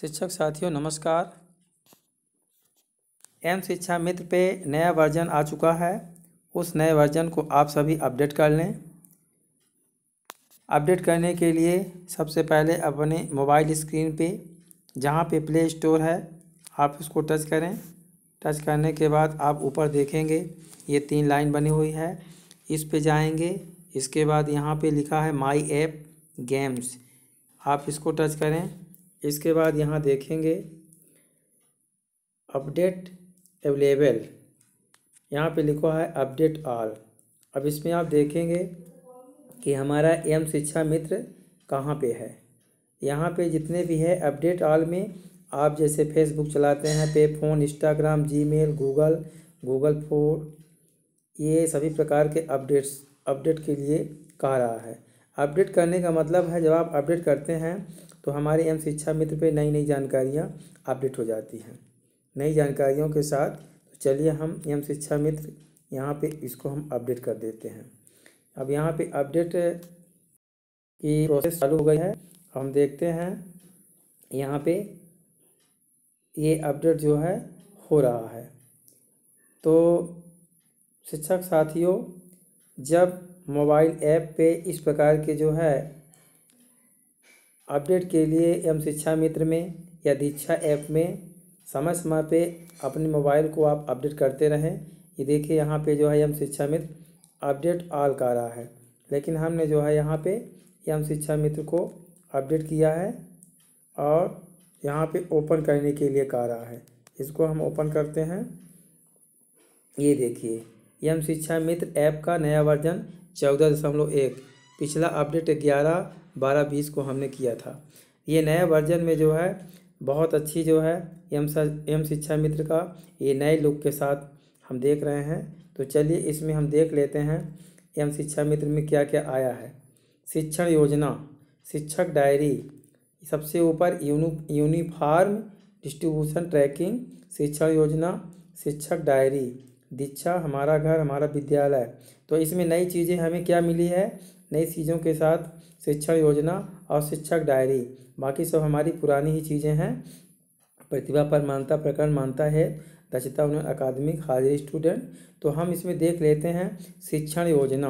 शिक्षक साथियों नमस्कार एम शिक्षा मित्र पे नया वर्जन आ चुका है उस नए वर्जन को आप सभी अपडेट कर लें अपडेट करने के लिए सबसे पहले अपने मोबाइल स्क्रीन पे जहाँ पे प्ले स्टोर है आप उसको टच करें टच करने के बाद आप ऊपर देखेंगे ये तीन लाइन बनी हुई है इस पे जाएंगे इसके बाद यहाँ पे लिखा है माई ऐप गेम्स आप इसको टच करें इसके बाद यहाँ देखेंगे अपडेट अवेलेबल यहाँ पे लिखा है अपडेट ऑल अब इसमें आप देखेंगे कि हमारा एम शिक्षा मित्र कहाँ पे है यहाँ पे जितने भी है अपडेट ऑल में आप जैसे फेसबुक चलाते हैं पे phone Instagram Gmail Google Google for ये सभी प्रकार के अपडेट्स अपडेट के लिए कह रहा है अपडेट करने का मतलब है जब आप अपडेट करते हैं तो हमारे एम शिक्षा मित्र पे नई नई जानकारियाँ अपडेट हो जाती हैं नई जानकारियों के साथ तो चलिए हम एम शिक्षा मित्र यहाँ पे इसको हम अपडेट कर देते हैं अब यहाँ पे अपडेट की प्रोसेस चालू हो गई है हम देखते हैं यहाँ पे ये अपडेट जो है हो रहा है तो शिक्षक साथियों जब मोबाइल ऐप पे इस प्रकार के जो है अपडेट के लिए एम शिक्षा मित्र में या दीक्षा ऐप में समय समय पे अपने मोबाइल को आप अपडेट करते रहें ये देखिए यहाँ पे जो है एम शिक्षा मित्र अपडेट आल का रहा है लेकिन हमने जो है यहाँ पे एम शिक्षा मित्र को अपडेट किया है और यहाँ पे ओपन करने के लिए कह रहा है इसको हम ओपन करते हैं ये देखिए एम शिक्षा मित्र ऐप का नया वर्जन चौदह दशमलव एक पिछला अपडेट ग्यारह बारह बीस को हमने किया था ये नया वर्जन में जो है बहुत अच्छी जो है एम एम शिक्षा मित्र का ये नए लुक के साथ हम देख रहे हैं तो चलिए इसमें हम देख लेते हैं एम शिक्षा मित्र में क्या क्या आया है शिक्षण योजना शिक्षक डायरी सबसे ऊपर यूनि यूनिफार्म डिस्ट्रीब्यूशन ट्रैकिंग शिक्षण योजना शिक्षक डायरी दीक्षा हमारा घर हमारा विद्यालय तो इसमें नई चीज़ें हमें क्या मिली है नई चीज़ों के साथ शिक्षण योजना और शिक्षक डायरी बाकी सब हमारी पुरानी ही चीज़ें हैं प्रतिभा पर मानता प्रकरण मानता है दक्षता उन्नयन अकादमिक हाजिर स्टूडेंट तो हम इसमें देख लेते हैं शिक्षण योजना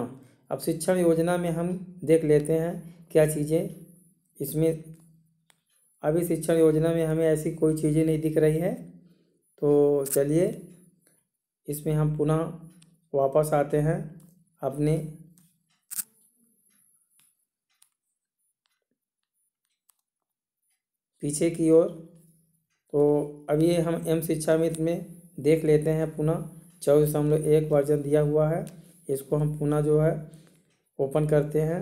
अब शिक्षण योजना में हम देख लेते हैं क्या चीज़ें इसमें अभी शिक्षण योजना में हमें ऐसी कोई चीज़ें नहीं दिख रही है तो चलिए इसमें हम पुनः वापस आते हैं अपने पीछे की ओर तो अभी हम एम शिक्षा मित्र में देख लेते हैं पुनः चौबीस दशमलव एक वर्जन दिया हुआ है इसको हम पुनः जो है ओपन करते हैं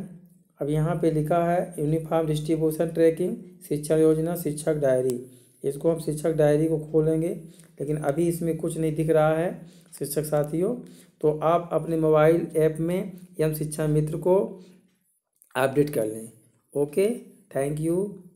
अब यहाँ पे लिखा है यूनिफॉर्म डिस्ट्रीब्यूशन ट्रैकिंग शिक्षा योजना शिक्षक डायरी इसको हम शिक्षक डायरी को खोलेंगे लेकिन अभी इसमें कुछ नहीं दिख रहा है शिक्षक साथियों तो आप अपने मोबाइल ऐप में एम शिक्षा मित्र को अपडेट कर लें ओके थैंक यू